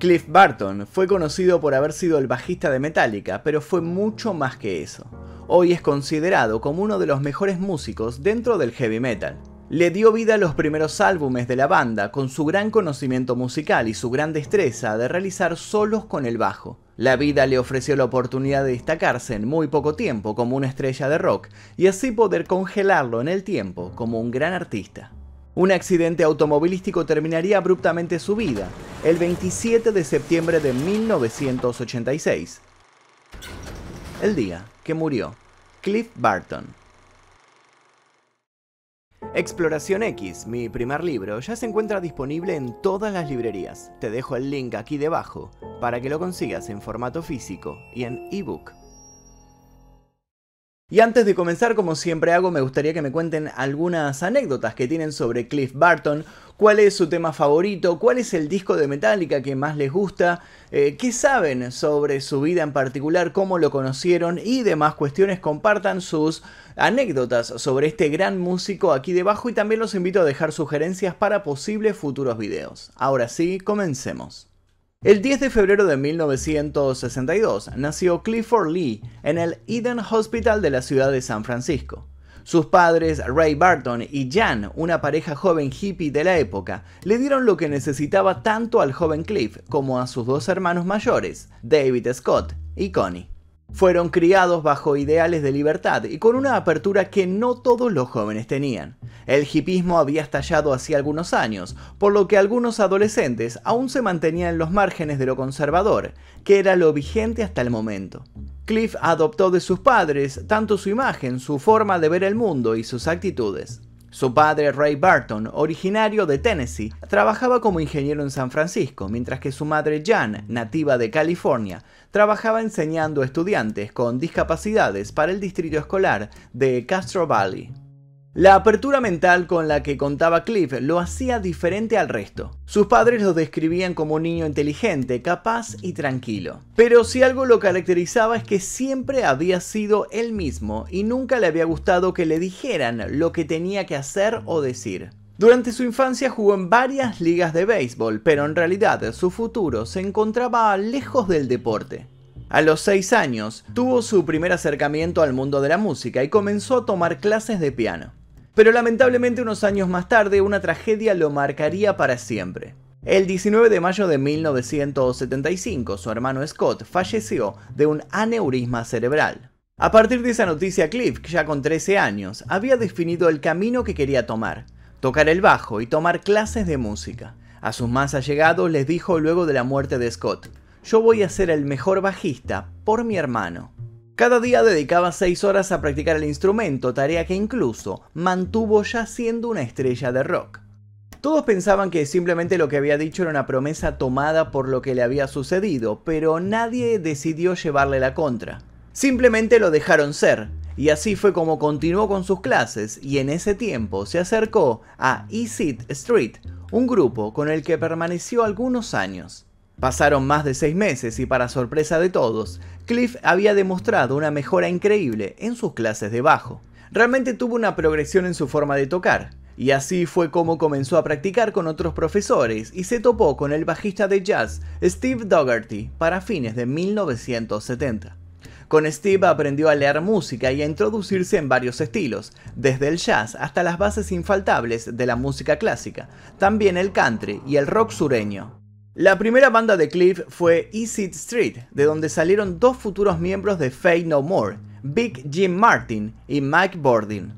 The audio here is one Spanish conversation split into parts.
Cliff Burton fue conocido por haber sido el bajista de Metallica, pero fue mucho más que eso. Hoy es considerado como uno de los mejores músicos dentro del heavy metal. Le dio vida a los primeros álbumes de la banda con su gran conocimiento musical y su gran destreza de realizar solos con el bajo. La vida le ofreció la oportunidad de destacarse en muy poco tiempo como una estrella de rock y así poder congelarlo en el tiempo como un gran artista. Un accidente automovilístico terminaría abruptamente su vida el 27 de septiembre de 1986, el día que murió Cliff Barton. Exploración X, mi primer libro, ya se encuentra disponible en todas las librerías. Te dejo el link aquí debajo para que lo consigas en formato físico y en ebook. Y antes de comenzar, como siempre hago, me gustaría que me cuenten algunas anécdotas que tienen sobre Cliff Barton, cuál es su tema favorito, cuál es el disco de Metallica que más les gusta, eh, qué saben sobre su vida en particular, cómo lo conocieron y demás cuestiones. Compartan sus anécdotas sobre este gran músico aquí debajo y también los invito a dejar sugerencias para posibles futuros videos. Ahora sí, comencemos. El 10 de febrero de 1962 nació Clifford Lee en el Eden Hospital de la ciudad de San Francisco. Sus padres, Ray Barton y Jan, una pareja joven hippie de la época, le dieron lo que necesitaba tanto al joven Cliff como a sus dos hermanos mayores, David Scott y Connie. Fueron criados bajo ideales de libertad y con una apertura que no todos los jóvenes tenían. El hipismo había estallado hacía algunos años, por lo que algunos adolescentes aún se mantenían en los márgenes de lo conservador, que era lo vigente hasta el momento. Cliff adoptó de sus padres tanto su imagen, su forma de ver el mundo y sus actitudes. Su padre, Ray Barton, originario de Tennessee, trabajaba como ingeniero en San Francisco, mientras que su madre, Jan, nativa de California, trabajaba enseñando a estudiantes con discapacidades para el distrito escolar de Castro Valley. La apertura mental con la que contaba Cliff lo hacía diferente al resto. Sus padres lo describían como un niño inteligente, capaz y tranquilo. Pero si algo lo caracterizaba es que siempre había sido él mismo y nunca le había gustado que le dijeran lo que tenía que hacer o decir. Durante su infancia jugó en varias ligas de béisbol, pero en realidad su futuro se encontraba lejos del deporte. A los 6 años, tuvo su primer acercamiento al mundo de la música y comenzó a tomar clases de piano. Pero lamentablemente unos años más tarde una tragedia lo marcaría para siempre. El 19 de mayo de 1975, su hermano Scott falleció de un aneurisma cerebral. A partir de esa noticia, Cliff, ya con 13 años, había definido el camino que quería tomar, tocar el bajo y tomar clases de música. A sus más allegados les dijo luego de la muerte de Scott, yo voy a ser el mejor bajista por mi hermano. Cada día dedicaba 6 horas a practicar el instrumento, tarea que incluso mantuvo ya siendo una estrella de rock. Todos pensaban que simplemente lo que había dicho era una promesa tomada por lo que le había sucedido, pero nadie decidió llevarle la contra. Simplemente lo dejaron ser, y así fue como continuó con sus clases y en ese tiempo se acercó a Easy Street, un grupo con el que permaneció algunos años. Pasaron más de seis meses y para sorpresa de todos, Cliff había demostrado una mejora increíble en sus clases de bajo. Realmente tuvo una progresión en su forma de tocar, y así fue como comenzó a practicar con otros profesores y se topó con el bajista de jazz Steve Dougherty para fines de 1970. Con Steve aprendió a leer música y a introducirse en varios estilos, desde el jazz hasta las bases infaltables de la música clásica, también el country y el rock sureño. La primera banda de Cliff fue Easy Street, de donde salieron dos futuros miembros de Fade No More, Big Jim Martin y Mike Bordin.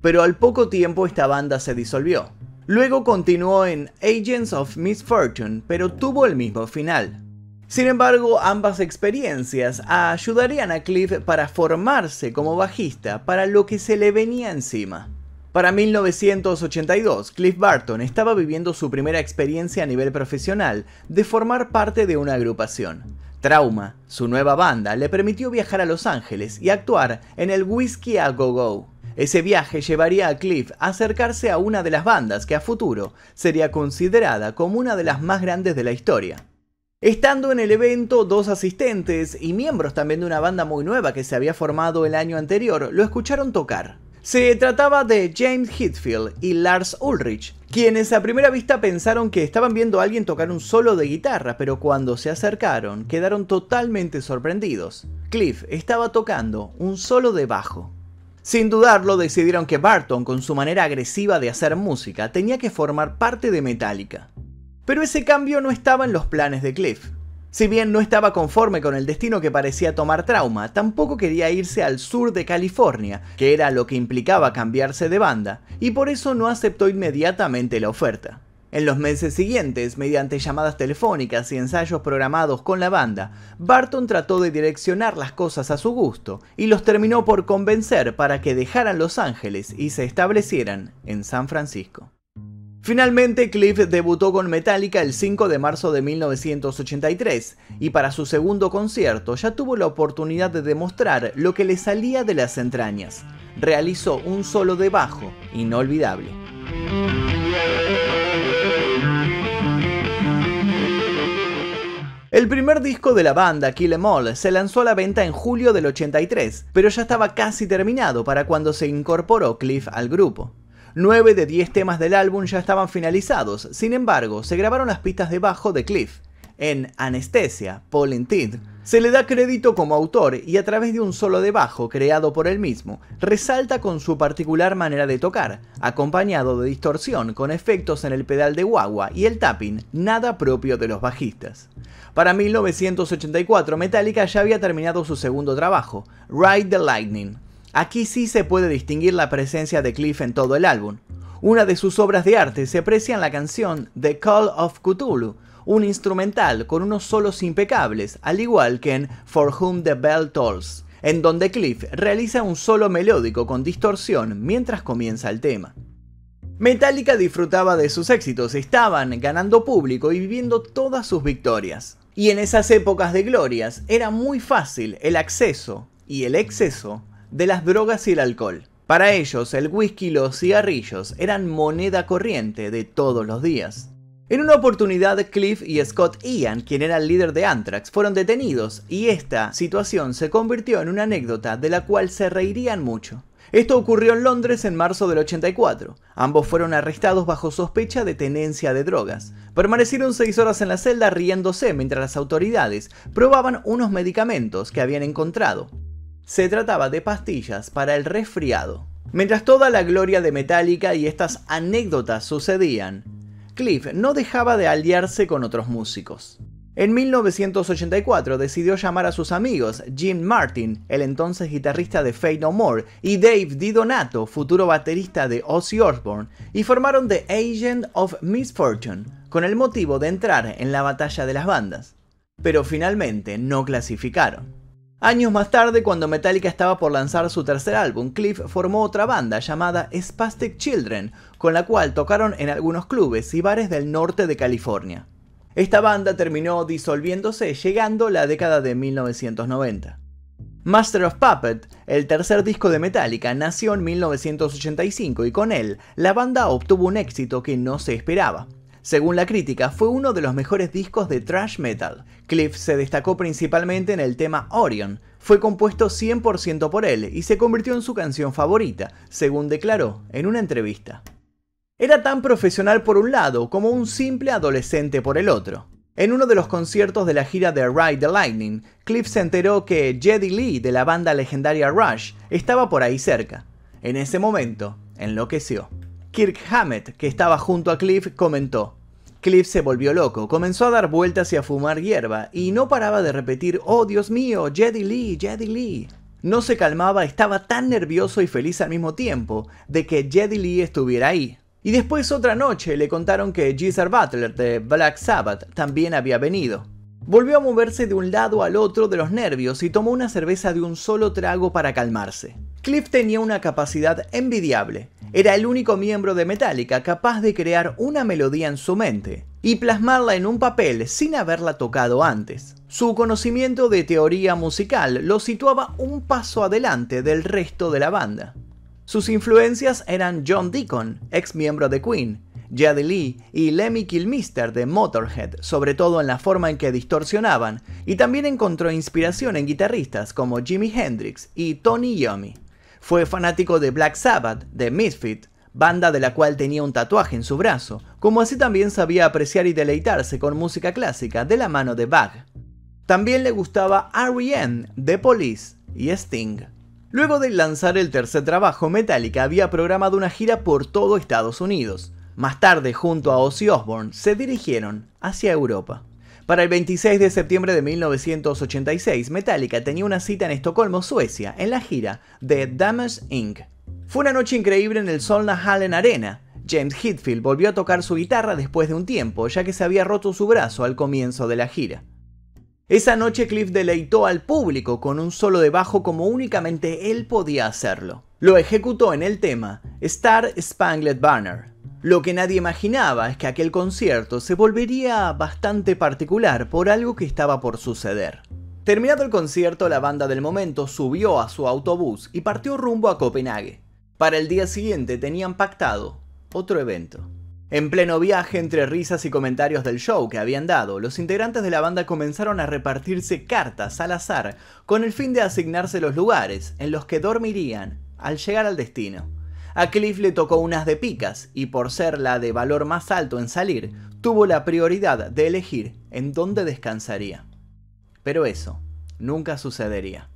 Pero al poco tiempo esta banda se disolvió. Luego continuó en Agents of Misfortune, pero tuvo el mismo final. Sin embargo, ambas experiencias ayudarían a Cliff para formarse como bajista para lo que se le venía encima. Para 1982, Cliff Barton estaba viviendo su primera experiencia a nivel profesional de formar parte de una agrupación. Trauma, su nueva banda, le permitió viajar a Los Ángeles y actuar en el Whiskey a Go Go. Ese viaje llevaría a Cliff a acercarse a una de las bandas que a futuro sería considerada como una de las más grandes de la historia. Estando en el evento, dos asistentes y miembros también de una banda muy nueva que se había formado el año anterior lo escucharon tocar. Se trataba de James Hetfield y Lars Ulrich, quienes a primera vista pensaron que estaban viendo a alguien tocar un solo de guitarra, pero cuando se acercaron quedaron totalmente sorprendidos. Cliff estaba tocando un solo de bajo. Sin dudarlo, decidieron que Barton, con su manera agresiva de hacer música, tenía que formar parte de Metallica. Pero ese cambio no estaba en los planes de Cliff. Si bien no estaba conforme con el destino que parecía tomar Trauma, tampoco quería irse al sur de California, que era lo que implicaba cambiarse de banda, y por eso no aceptó inmediatamente la oferta. En los meses siguientes, mediante llamadas telefónicas y ensayos programados con la banda, Barton trató de direccionar las cosas a su gusto y los terminó por convencer para que dejaran Los Ángeles y se establecieran en San Francisco. Finalmente, Cliff debutó con Metallica el 5 de marzo de 1983 y para su segundo concierto ya tuvo la oportunidad de demostrar lo que le salía de las entrañas. Realizó un solo de bajo inolvidable. El primer disco de la banda, Kill Em All, se lanzó a la venta en julio del 83, pero ya estaba casi terminado para cuando se incorporó Cliff al grupo. 9 de 10 temas del álbum ya estaban finalizados, sin embargo, se grabaron las pistas de bajo de Cliff. En Anesthesia, Paul Tid, se le da crédito como autor y a través de un solo de bajo creado por él mismo, resalta con su particular manera de tocar, acompañado de distorsión con efectos en el pedal de guagua y el tapping, nada propio de los bajistas. Para 1984, Metallica ya había terminado su segundo trabajo, Ride the Lightning, Aquí sí se puede distinguir la presencia de Cliff en todo el álbum. Una de sus obras de arte se aprecia en la canción The Call of Cthulhu, un instrumental con unos solos impecables, al igual que en For Whom the Bell Tolls, en donde Cliff realiza un solo melódico con distorsión mientras comienza el tema. Metallica disfrutaba de sus éxitos, estaban ganando público y viviendo todas sus victorias. Y en esas épocas de glorias era muy fácil el acceso y el exceso de las drogas y el alcohol. Para ellos, el whisky y los cigarrillos eran moneda corriente de todos los días. En una oportunidad, Cliff y Scott Ian, quien era el líder de Anthrax, fueron detenidos y esta situación se convirtió en una anécdota de la cual se reirían mucho. Esto ocurrió en Londres en marzo del 84. Ambos fueron arrestados bajo sospecha de tenencia de drogas. Permanecieron seis horas en la celda riéndose mientras las autoridades probaban unos medicamentos que habían encontrado. Se trataba de pastillas para el resfriado. Mientras toda la gloria de Metallica y estas anécdotas sucedían, Cliff no dejaba de aliarse con otros músicos. En 1984 decidió llamar a sus amigos Jim Martin, el entonces guitarrista de Fade No More, y Dave DiDonato, futuro baterista de Ozzy Osbourne, y formaron The Agent of Misfortune, con el motivo de entrar en la batalla de las bandas. Pero finalmente no clasificaron. Años más tarde, cuando Metallica estaba por lanzar su tercer álbum, Cliff formó otra banda llamada Spastic Children, con la cual tocaron en algunos clubes y bares del norte de California. Esta banda terminó disolviéndose llegando la década de 1990. Master of Puppet, el tercer disco de Metallica, nació en 1985 y con él la banda obtuvo un éxito que no se esperaba. Según la crítica, fue uno de los mejores discos de thrash metal. Cliff se destacó principalmente en el tema Orion. Fue compuesto 100% por él y se convirtió en su canción favorita, según declaró en una entrevista. Era tan profesional por un lado como un simple adolescente por el otro. En uno de los conciertos de la gira de Ride the Lightning, Cliff se enteró que Jedi Lee de la banda legendaria Rush estaba por ahí cerca. En ese momento, enloqueció. Kirk Hammett, que estaba junto a Cliff, comentó, Cliff se volvió loco, comenzó a dar vueltas y a fumar hierba, y no paraba de repetir, oh Dios mío, Jedi Lee, Jedi Lee. No se calmaba, estaba tan nervioso y feliz al mismo tiempo de que Jedi Lee estuviera ahí. Y después otra noche le contaron que Geezer Butler de Black Sabbath también había venido. Volvió a moverse de un lado al otro de los nervios y tomó una cerveza de un solo trago para calmarse. Cliff tenía una capacidad envidiable. Era el único miembro de Metallica capaz de crear una melodía en su mente y plasmarla en un papel sin haberla tocado antes. Su conocimiento de teoría musical lo situaba un paso adelante del resto de la banda. Sus influencias eran John Deacon, ex miembro de Queen, Jaddy Lee y Lemmy Kilmister de Motorhead, sobre todo en la forma en que distorsionaban, y también encontró inspiración en guitarristas como Jimi Hendrix y Tony Yomi. Fue fanático de Black Sabbath, de Misfit, banda de la cual tenía un tatuaje en su brazo, como así también sabía apreciar y deleitarse con música clásica de la mano de Bach. También le gustaba R.E.M., The Police y Sting. Luego de lanzar el tercer trabajo, Metallica había programado una gira por todo Estados Unidos. Más tarde, junto a Ozzy Osbourne, se dirigieron hacia Europa. Para el 26 de septiembre de 1986, Metallica tenía una cita en Estocolmo, Suecia, en la gira de Damage Inc. Fue una noche increíble en el Solna Hallen Arena. James Hetfield volvió a tocar su guitarra después de un tiempo, ya que se había roto su brazo al comienzo de la gira. Esa noche Cliff deleitó al público con un solo de bajo como únicamente él podía hacerlo. Lo ejecutó en el tema Star Spangled Banner, lo que nadie imaginaba es que aquel concierto se volvería bastante particular por algo que estaba por suceder. Terminado el concierto, la banda del momento subió a su autobús y partió rumbo a Copenhague. Para el día siguiente tenían pactado otro evento. En pleno viaje, entre risas y comentarios del show que habían dado, los integrantes de la banda comenzaron a repartirse cartas al azar con el fin de asignarse los lugares en los que dormirían al llegar al destino. A Cliff le tocó unas de picas y por ser la de valor más alto en salir, tuvo la prioridad de elegir en dónde descansaría. Pero eso nunca sucedería.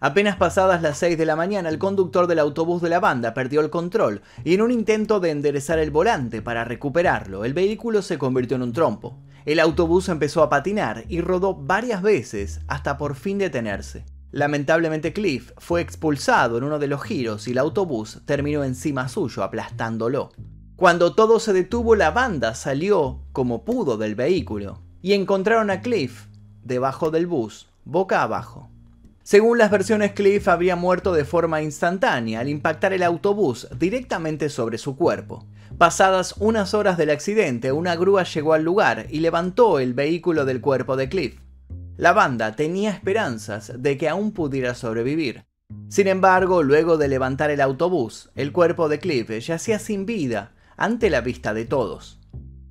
Apenas pasadas las 6 de la mañana, el conductor del autobús de la banda perdió el control y en un intento de enderezar el volante para recuperarlo, el vehículo se convirtió en un trompo. El autobús empezó a patinar y rodó varias veces hasta por fin detenerse. Lamentablemente Cliff fue expulsado en uno de los giros y el autobús terminó encima suyo aplastándolo. Cuando todo se detuvo la banda salió como pudo del vehículo y encontraron a Cliff debajo del bus, boca abajo. Según las versiones, Cliff habría muerto de forma instantánea al impactar el autobús directamente sobre su cuerpo. Pasadas unas horas del accidente, una grúa llegó al lugar y levantó el vehículo del cuerpo de Cliff. La banda tenía esperanzas de que aún pudiera sobrevivir. Sin embargo, luego de levantar el autobús, el cuerpo de Cliff yacía sin vida ante la vista de todos.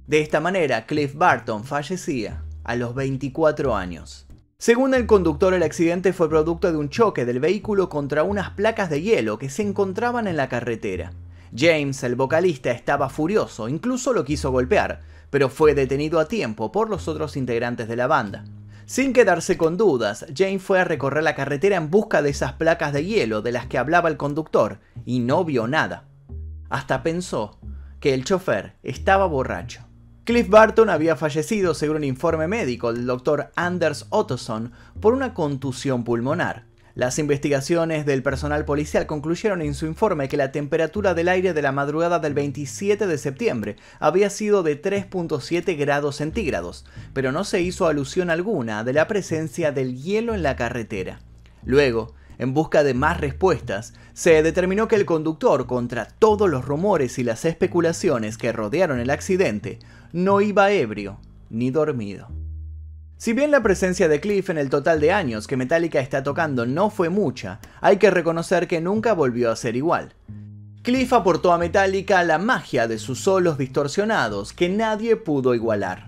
De esta manera, Cliff Barton fallecía a los 24 años. Según el conductor, el accidente fue producto de un choque del vehículo contra unas placas de hielo que se encontraban en la carretera. James, el vocalista, estaba furioso, incluso lo quiso golpear, pero fue detenido a tiempo por los otros integrantes de la banda. Sin quedarse con dudas, Jane fue a recorrer la carretera en busca de esas placas de hielo de las que hablaba el conductor y no vio nada. Hasta pensó que el chofer estaba borracho. Cliff Barton había fallecido, según un informe médico del doctor Anders Ottoson, por una contusión pulmonar, las investigaciones del personal policial concluyeron en su informe que la temperatura del aire de la madrugada del 27 de septiembre había sido de 3.7 grados centígrados, pero no se hizo alusión alguna de la presencia del hielo en la carretera. Luego, en busca de más respuestas, se determinó que el conductor, contra todos los rumores y las especulaciones que rodearon el accidente, no iba ebrio ni dormido. Si bien la presencia de Cliff en el total de años que Metallica está tocando no fue mucha, hay que reconocer que nunca volvió a ser igual. Cliff aportó a Metallica la magia de sus solos distorsionados que nadie pudo igualar.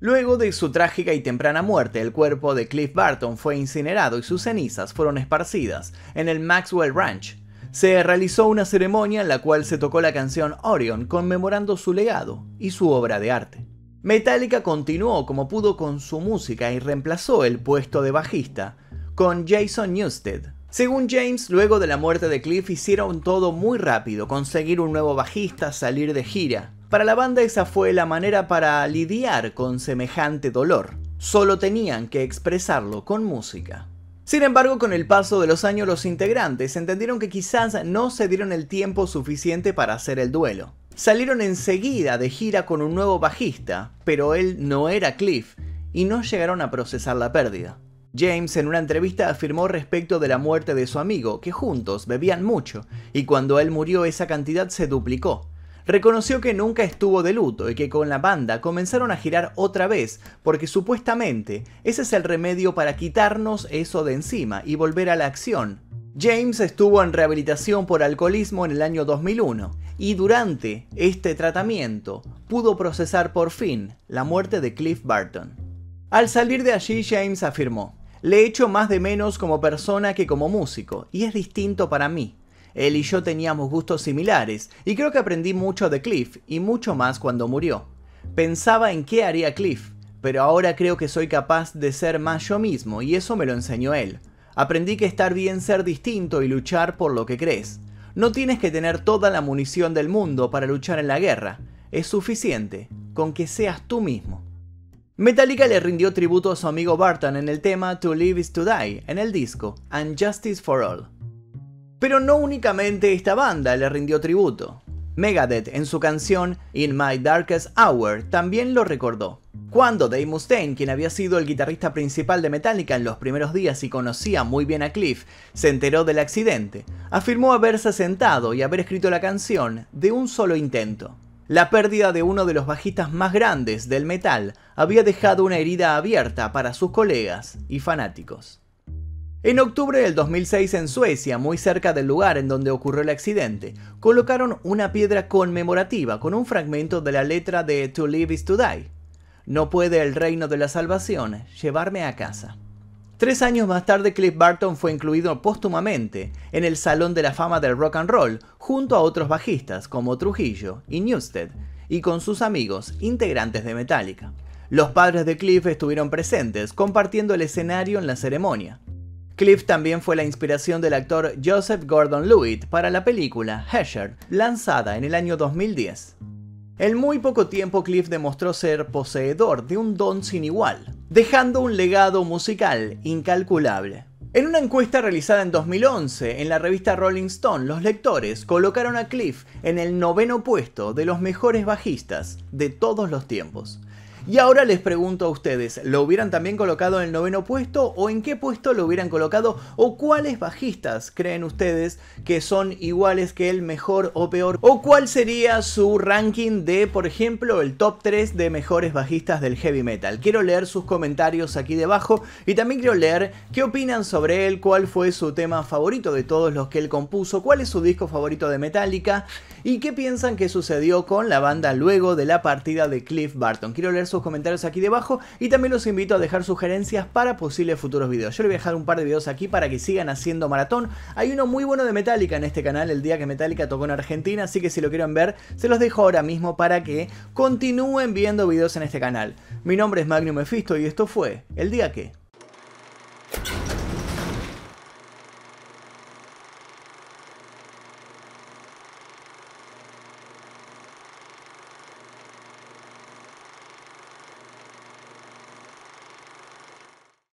Luego de su trágica y temprana muerte, el cuerpo de Cliff Burton fue incinerado y sus cenizas fueron esparcidas en el Maxwell Ranch. Se realizó una ceremonia en la cual se tocó la canción Orion conmemorando su legado y su obra de arte. Metallica continuó como pudo con su música y reemplazó el puesto de bajista con Jason Newsted. Según James, luego de la muerte de Cliff hicieron todo muy rápido, conseguir un nuevo bajista, salir de gira. Para la banda esa fue la manera para lidiar con semejante dolor. Solo tenían que expresarlo con música. Sin embargo, con el paso de los años los integrantes entendieron que quizás no se dieron el tiempo suficiente para hacer el duelo. Salieron enseguida de gira con un nuevo bajista, pero él no era Cliff y no llegaron a procesar la pérdida. James en una entrevista afirmó respecto de la muerte de su amigo que juntos bebían mucho y cuando él murió esa cantidad se duplicó. Reconoció que nunca estuvo de luto y que con la banda comenzaron a girar otra vez porque supuestamente ese es el remedio para quitarnos eso de encima y volver a la acción. James estuvo en rehabilitación por alcoholismo en el año 2001 y durante este tratamiento pudo procesar por fin la muerte de Cliff Barton. Al salir de allí, James afirmó, le echo más de menos como persona que como músico, y es distinto para mí. Él y yo teníamos gustos similares, y creo que aprendí mucho de Cliff, y mucho más cuando murió. Pensaba en qué haría Cliff, pero ahora creo que soy capaz de ser más yo mismo, y eso me lo enseñó él. Aprendí que estar bien ser distinto y luchar por lo que crees. No tienes que tener toda la munición del mundo para luchar en la guerra, es suficiente con que seas tú mismo. Metallica le rindió tributo a su amigo Barton en el tema To Live is to Die en el disco And Justice for All. Pero no únicamente esta banda le rindió tributo. Megadeth en su canción In My Darkest Hour también lo recordó. Cuando Dave Mustaine, quien había sido el guitarrista principal de Metallica en los primeros días y conocía muy bien a Cliff, se enteró del accidente, afirmó haberse sentado y haber escrito la canción de un solo intento. La pérdida de uno de los bajistas más grandes del metal había dejado una herida abierta para sus colegas y fanáticos. En octubre del 2006 en Suecia, muy cerca del lugar en donde ocurrió el accidente, colocaron una piedra conmemorativa con un fragmento de la letra de To Live is to Die, no puede el reino de la salvación llevarme a casa. Tres años más tarde, Cliff Burton fue incluido póstumamente en el Salón de la Fama del Rock and Roll junto a otros bajistas como Trujillo y Newsted y con sus amigos integrantes de Metallica. Los padres de Cliff estuvieron presentes compartiendo el escenario en la ceremonia. Cliff también fue la inspiración del actor Joseph Gordon-Levitt para la película Hesher, lanzada en el año 2010. En muy poco tiempo Cliff demostró ser poseedor de un don sin igual, dejando un legado musical incalculable. En una encuesta realizada en 2011 en la revista Rolling Stone, los lectores colocaron a Cliff en el noveno puesto de los mejores bajistas de todos los tiempos. Y ahora les pregunto a ustedes, ¿lo hubieran también colocado en el noveno puesto o en qué puesto lo hubieran colocado o cuáles bajistas creen ustedes que son iguales que el mejor o peor o cuál sería su ranking de, por ejemplo, el top 3 de mejores bajistas del heavy metal? Quiero leer sus comentarios aquí debajo y también quiero leer qué opinan sobre él, cuál fue su tema favorito de todos los que él compuso, cuál es su disco favorito de Metallica y qué piensan que sucedió con la banda luego de la partida de Cliff Barton. Quiero leer sus comentarios aquí debajo y también los invito a dejar sugerencias para posibles futuros videos. Yo les voy a dejar un par de videos aquí para que sigan haciendo maratón. Hay uno muy bueno de Metallica en este canal, el día que Metallica tocó en Argentina, así que si lo quieren ver, se los dejo ahora mismo para que continúen viendo videos en este canal. Mi nombre es Magnum Efisto y esto fue El Día Que...